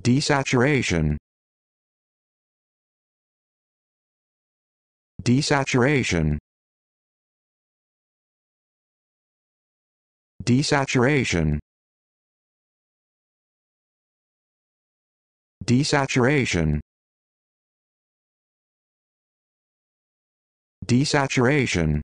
Desaturation. Desaturation. Desaturation. Desaturation. Desaturation.